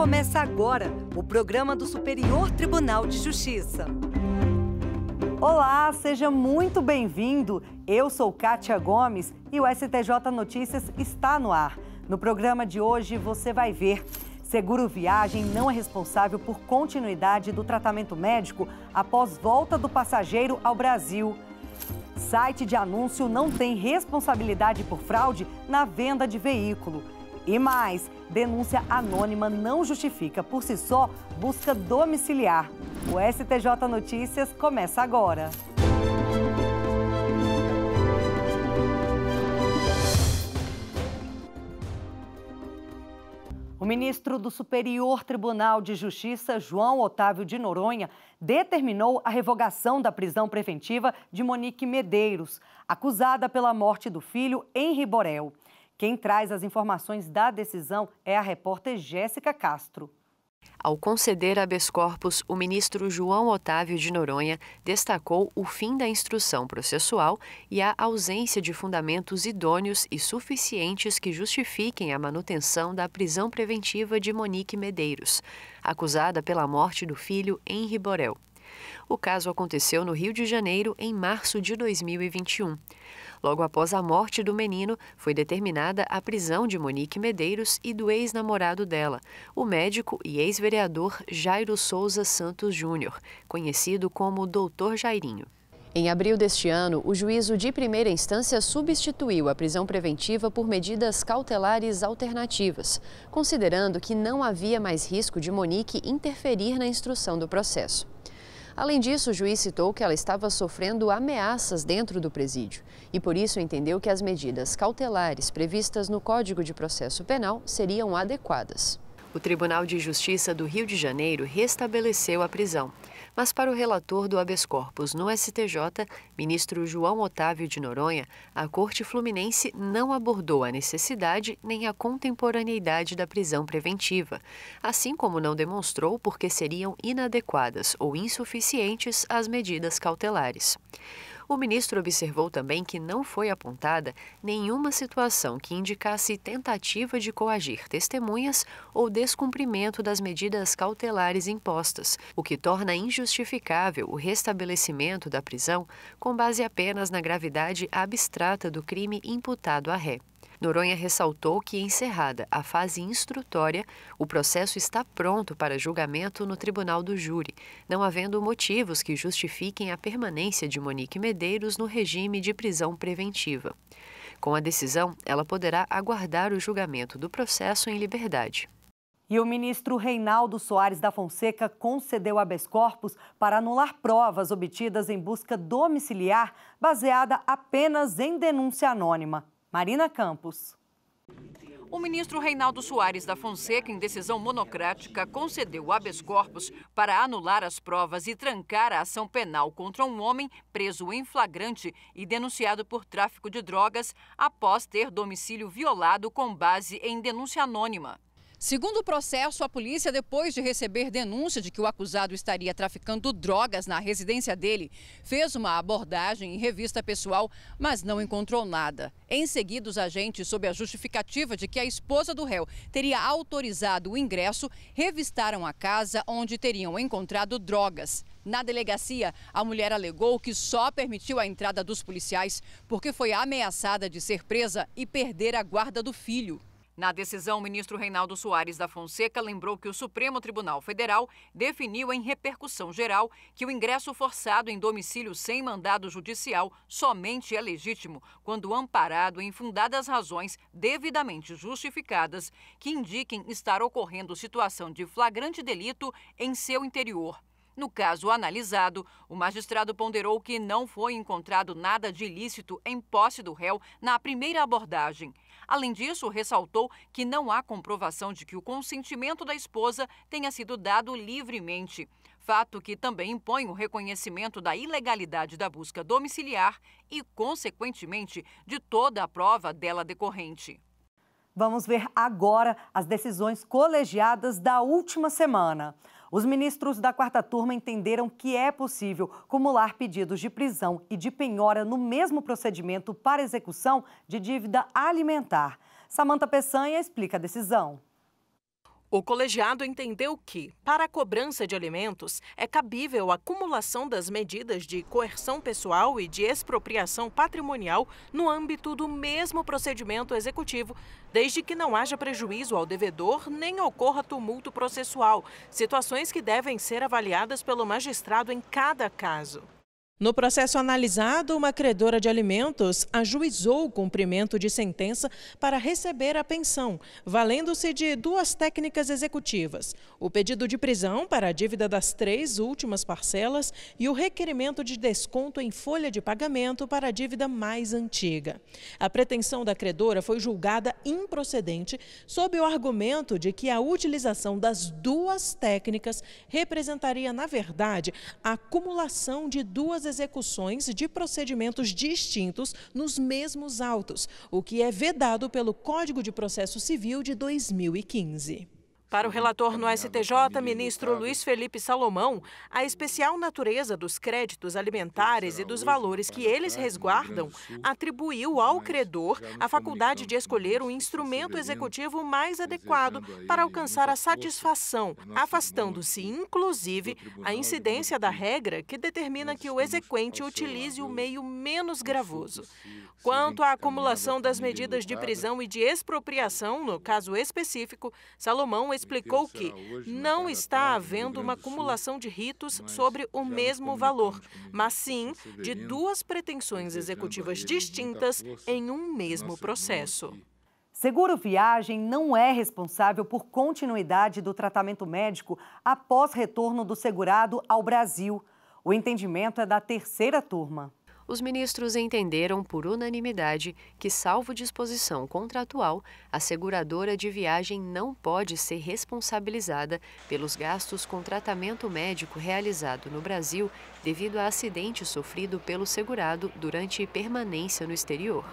começa agora o programa do Superior Tribunal de Justiça. Olá, seja muito bem-vindo. Eu sou Kátia Gomes e o STJ Notícias está no ar. No programa de hoje você vai ver. Seguro Viagem não é responsável por continuidade do tratamento médico após volta do passageiro ao Brasil. Site de anúncio não tem responsabilidade por fraude na venda de veículo. E mais, denúncia anônima não justifica por si só busca domiciliar. O STJ Notícias começa agora. O ministro do Superior Tribunal de Justiça, João Otávio de Noronha, determinou a revogação da prisão preventiva de Monique Medeiros, acusada pela morte do filho Henri Borel. Quem traz as informações da decisão é a repórter Jéssica Castro. Ao conceder habeas corpus, o ministro João Otávio de Noronha destacou o fim da instrução processual e a ausência de fundamentos idôneos e suficientes que justifiquem a manutenção da prisão preventiva de Monique Medeiros, acusada pela morte do filho Henri Borel. O caso aconteceu no Rio de Janeiro em março de 2021. Logo após a morte do menino, foi determinada a prisão de Monique Medeiros e do ex-namorado dela, o médico e ex-vereador Jairo Souza Santos Júnior, conhecido como Doutor Jairinho. Em abril deste ano, o juízo de primeira instância substituiu a prisão preventiva por medidas cautelares alternativas, considerando que não havia mais risco de Monique interferir na instrução do processo. Além disso, o juiz citou que ela estava sofrendo ameaças dentro do presídio e, por isso, entendeu que as medidas cautelares previstas no Código de Processo Penal seriam adequadas. O Tribunal de Justiça do Rio de Janeiro restabeleceu a prisão mas para o relator do habeas corpus no STJ, ministro João Otávio de Noronha, a Corte Fluminense não abordou a necessidade nem a contemporaneidade da prisão preventiva, assim como não demonstrou porque seriam inadequadas ou insuficientes as medidas cautelares. O ministro observou também que não foi apontada nenhuma situação que indicasse tentativa de coagir testemunhas ou descumprimento das medidas cautelares impostas, o que torna injustificável o restabelecimento da prisão com base apenas na gravidade abstrata do crime imputado à ré. Noronha ressaltou que, encerrada a fase instrutória, o processo está pronto para julgamento no tribunal do júri, não havendo motivos que justifiquem a permanência de Monique Medeiros no regime de prisão preventiva. Com a decisão, ela poderá aguardar o julgamento do processo em liberdade. E o ministro Reinaldo Soares da Fonseca concedeu habeas corpus para anular provas obtidas em busca domiciliar baseada apenas em denúncia anônima. Marina Campos. O ministro Reinaldo Soares da Fonseca, em decisão monocrática, concedeu o habeas corpus para anular as provas e trancar a ação penal contra um homem preso em flagrante e denunciado por tráfico de drogas após ter domicílio violado com base em denúncia anônima. Segundo o processo, a polícia, depois de receber denúncia de que o acusado estaria traficando drogas na residência dele, fez uma abordagem em revista pessoal, mas não encontrou nada. Em seguida, os agentes, sob a justificativa de que a esposa do réu teria autorizado o ingresso, revistaram a casa onde teriam encontrado drogas. Na delegacia, a mulher alegou que só permitiu a entrada dos policiais porque foi ameaçada de ser presa e perder a guarda do filho. Na decisão, o ministro Reinaldo Soares da Fonseca lembrou que o Supremo Tribunal Federal definiu em repercussão geral que o ingresso forçado em domicílio sem mandado judicial somente é legítimo quando amparado em fundadas razões devidamente justificadas que indiquem estar ocorrendo situação de flagrante delito em seu interior. No caso analisado, o magistrado ponderou que não foi encontrado nada de ilícito em posse do réu na primeira abordagem Além disso, ressaltou que não há comprovação de que o consentimento da esposa tenha sido dado livremente. Fato que também impõe o reconhecimento da ilegalidade da busca domiciliar e, consequentemente, de toda a prova dela decorrente. Vamos ver agora as decisões colegiadas da última semana. Os ministros da quarta turma entenderam que é possível cumular pedidos de prisão e de penhora no mesmo procedimento para execução de dívida alimentar. Samanta Peçanha explica a decisão. O colegiado entendeu que, para a cobrança de alimentos, é cabível a acumulação das medidas de coerção pessoal e de expropriação patrimonial no âmbito do mesmo procedimento executivo, desde que não haja prejuízo ao devedor nem ocorra tumulto processual, situações que devem ser avaliadas pelo magistrado em cada caso. No processo analisado, uma credora de alimentos ajuizou o cumprimento de sentença para receber a pensão, valendo-se de duas técnicas executivas: o pedido de prisão para a dívida das três últimas parcelas e o requerimento de desconto em folha de pagamento para a dívida mais antiga. A pretensão da credora foi julgada improcedente sob o argumento de que a utilização das duas técnicas representaria, na verdade, a acumulação de duas execuções de procedimentos distintos nos mesmos autos, o que é vedado pelo Código de Processo Civil de 2015. Para o relator no STJ, ministro Luiz Felipe Salomão, a especial natureza dos créditos alimentares e dos valores que eles resguardam atribuiu ao credor a faculdade de escolher o instrumento executivo mais adequado para alcançar a satisfação, afastando-se, inclusive, a incidência da regra que determina que o exequente utilize o meio menos gravoso. Quanto à acumulação das medidas de prisão e de expropriação, no caso específico, Salomão explicou que não está havendo uma acumulação de ritos sobre o mesmo valor, mas sim de duas pretensões executivas distintas em um mesmo processo. Seguro Viagem não é responsável por continuidade do tratamento médico após retorno do segurado ao Brasil. O entendimento é da terceira turma os ministros entenderam por unanimidade que, salvo disposição contratual, a seguradora de viagem não pode ser responsabilizada pelos gastos com tratamento médico realizado no Brasil devido a acidente sofrido pelo segurado durante permanência no exterior.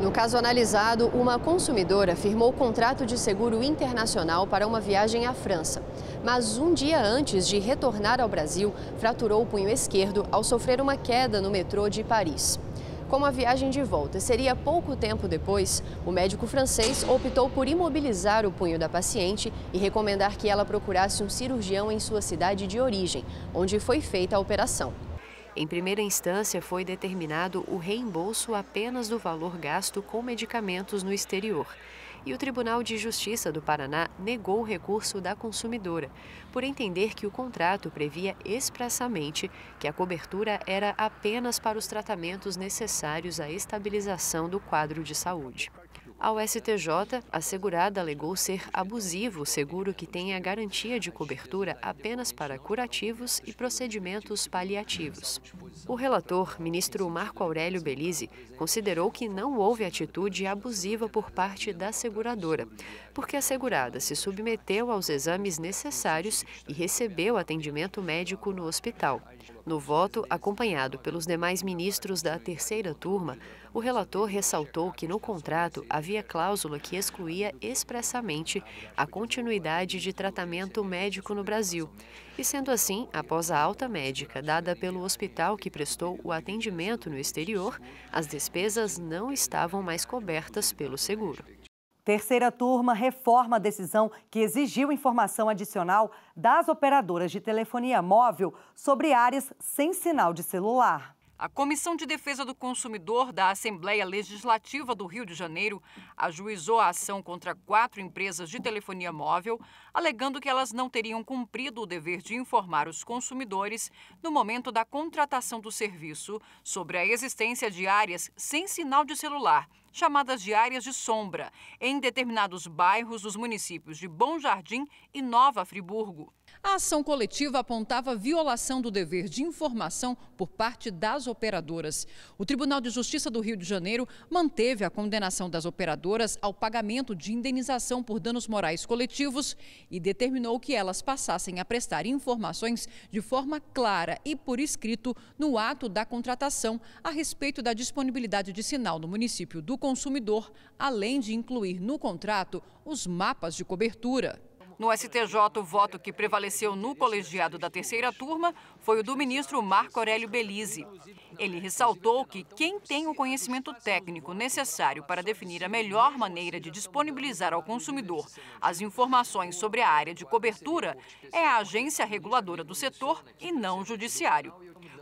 No caso analisado, uma consumidora firmou contrato de seguro internacional para uma viagem à França, mas um dia antes de retornar ao Brasil, fraturou o punho esquerdo ao sofrer uma queda no metrô de Paris. Como a viagem de volta seria pouco tempo depois, o médico francês optou por imobilizar o punho da paciente e recomendar que ela procurasse um cirurgião em sua cidade de origem, onde foi feita a operação. Em primeira instância, foi determinado o reembolso apenas do valor gasto com medicamentos no exterior. E o Tribunal de Justiça do Paraná negou o recurso da consumidora, por entender que o contrato previa expressamente que a cobertura era apenas para os tratamentos necessários à estabilização do quadro de saúde. Ao STJ, a segurada alegou ser abusivo o seguro que tem a garantia de cobertura apenas para curativos e procedimentos paliativos. O relator, ministro Marco Aurélio Belize, considerou que não houve atitude abusiva por parte da seguradora, porque a segurada se submeteu aos exames necessários e recebeu atendimento médico no hospital. No voto, acompanhado pelos demais ministros da terceira turma, o relator ressaltou que no contrato havia cláusula que excluía expressamente a continuidade de tratamento médico no Brasil. E sendo assim, após a alta médica dada pelo hospital que prestou o atendimento no exterior, as despesas não estavam mais cobertas pelo seguro. Terceira turma reforma a decisão que exigiu informação adicional das operadoras de telefonia móvel sobre áreas sem sinal de celular. A Comissão de Defesa do Consumidor da Assembleia Legislativa do Rio de Janeiro ajuizou a ação contra quatro empresas de telefonia móvel, alegando que elas não teriam cumprido o dever de informar os consumidores no momento da contratação do serviço sobre a existência de áreas sem sinal de celular chamadas de áreas de sombra, em determinados bairros dos municípios de Bom Jardim e Nova Friburgo. A ação coletiva apontava violação do dever de informação por parte das operadoras. O Tribunal de Justiça do Rio de Janeiro manteve a condenação das operadoras ao pagamento de indenização por danos morais coletivos e determinou que elas passassem a prestar informações de forma clara e por escrito no ato da contratação a respeito da disponibilidade de sinal no município do consumidor, além de incluir no contrato os mapas de cobertura. No STJ, o voto que prevaleceu no colegiado da terceira turma foi o do ministro Marco Aurélio Belize. Ele ressaltou que quem tem o conhecimento técnico necessário para definir a melhor maneira de disponibilizar ao consumidor as informações sobre a área de cobertura é a agência reguladora do setor e não o judiciário.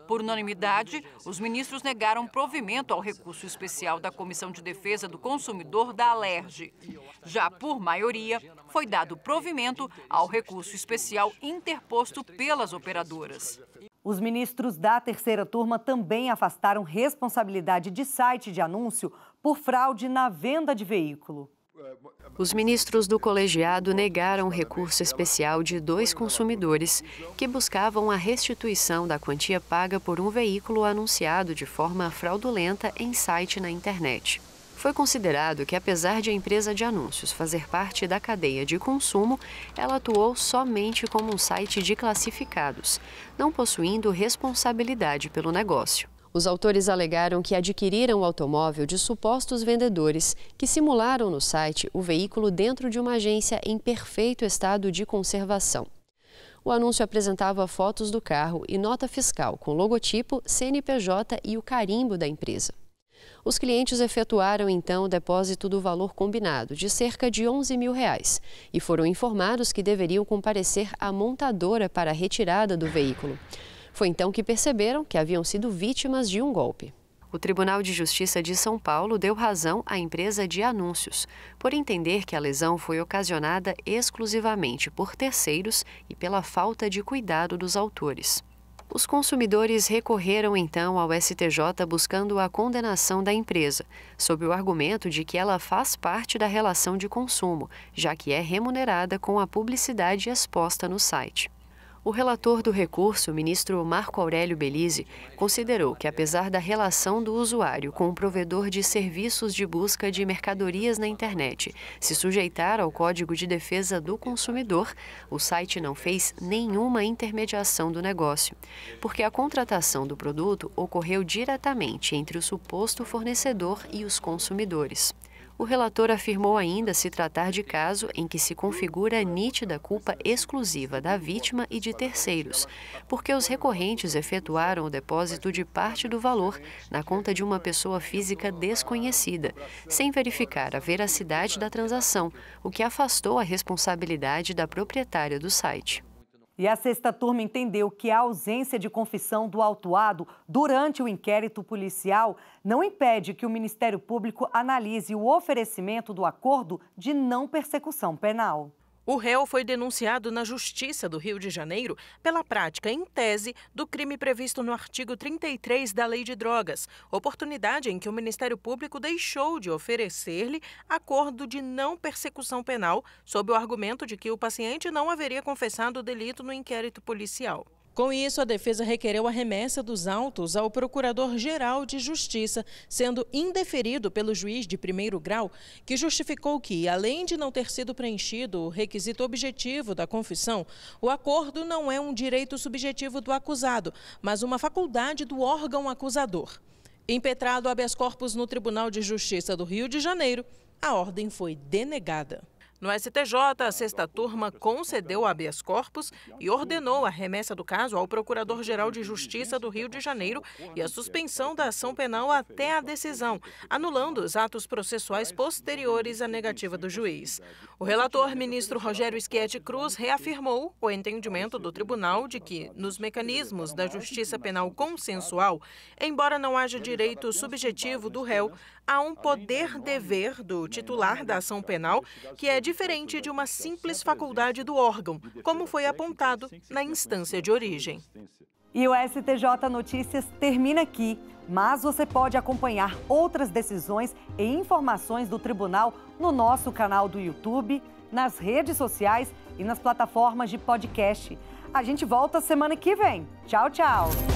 Por unanimidade, os ministros negaram provimento ao recurso especial da Comissão de Defesa do Consumidor da Alerj. Já por maioria, foi dado provimento ao recurso especial interposto pelas operadoras. Os ministros da terceira turma também afastaram responsabilidade de site de anúncio por fraude na venda de veículo. Os ministros do colegiado negaram o recurso especial de dois consumidores que buscavam a restituição da quantia paga por um veículo anunciado de forma fraudulenta em site na internet. Foi considerado que, apesar de a empresa de anúncios fazer parte da cadeia de consumo, ela atuou somente como um site de classificados, não possuindo responsabilidade pelo negócio. Os autores alegaram que adquiriram o automóvel de supostos vendedores que simularam no site o veículo dentro de uma agência em perfeito estado de conservação. O anúncio apresentava fotos do carro e nota fiscal com logotipo, CNPJ e o carimbo da empresa. Os clientes efetuaram então o depósito do valor combinado, de cerca de 11 mil reais, e foram informados que deveriam comparecer à montadora para a retirada do veículo. Foi então que perceberam que haviam sido vítimas de um golpe. O Tribunal de Justiça de São Paulo deu razão à empresa de anúncios, por entender que a lesão foi ocasionada exclusivamente por terceiros e pela falta de cuidado dos autores. Os consumidores recorreram então ao STJ buscando a condenação da empresa, sob o argumento de que ela faz parte da relação de consumo, já que é remunerada com a publicidade exposta no site. O relator do recurso, ministro Marco Aurélio Belize, considerou que, apesar da relação do usuário com o provedor de serviços de busca de mercadorias na internet se sujeitar ao Código de Defesa do Consumidor, o site não fez nenhuma intermediação do negócio, porque a contratação do produto ocorreu diretamente entre o suposto fornecedor e os consumidores. O relator afirmou ainda se tratar de caso em que se configura nítida culpa exclusiva da vítima e de terceiros, porque os recorrentes efetuaram o depósito de parte do valor na conta de uma pessoa física desconhecida, sem verificar a veracidade da transação, o que afastou a responsabilidade da proprietária do site. E a sexta turma entendeu que a ausência de confissão do autuado durante o inquérito policial não impede que o Ministério Público analise o oferecimento do acordo de não persecução penal. O réu foi denunciado na Justiça do Rio de Janeiro pela prática, em tese, do crime previsto no artigo 33 da Lei de Drogas, oportunidade em que o Ministério Público deixou de oferecer-lhe acordo de não persecução penal, sob o argumento de que o paciente não haveria confessado o delito no inquérito policial. Com isso, a defesa requereu a remessa dos autos ao Procurador-Geral de Justiça, sendo indeferido pelo juiz de primeiro grau, que justificou que, além de não ter sido preenchido o requisito objetivo da confissão, o acordo não é um direito subjetivo do acusado, mas uma faculdade do órgão acusador. Impetrado habeas corpus no Tribunal de Justiça do Rio de Janeiro, a ordem foi denegada. No STJ, a sexta turma concedeu habeas corpus e ordenou a remessa do caso ao Procurador-Geral de Justiça do Rio de Janeiro e a suspensão da ação penal até a decisão, anulando os atos processuais posteriores à negativa do juiz. O relator, ministro Rogério Schietti Cruz, reafirmou o entendimento do tribunal de que, nos mecanismos da justiça penal consensual, embora não haja direito subjetivo do réu, há um poder-dever do titular da ação penal que é de diferente de uma simples faculdade do órgão, como foi apontado na instância de origem. E o STJ Notícias termina aqui, mas você pode acompanhar outras decisões e informações do tribunal no nosso canal do YouTube, nas redes sociais e nas plataformas de podcast. A gente volta semana que vem. Tchau, tchau.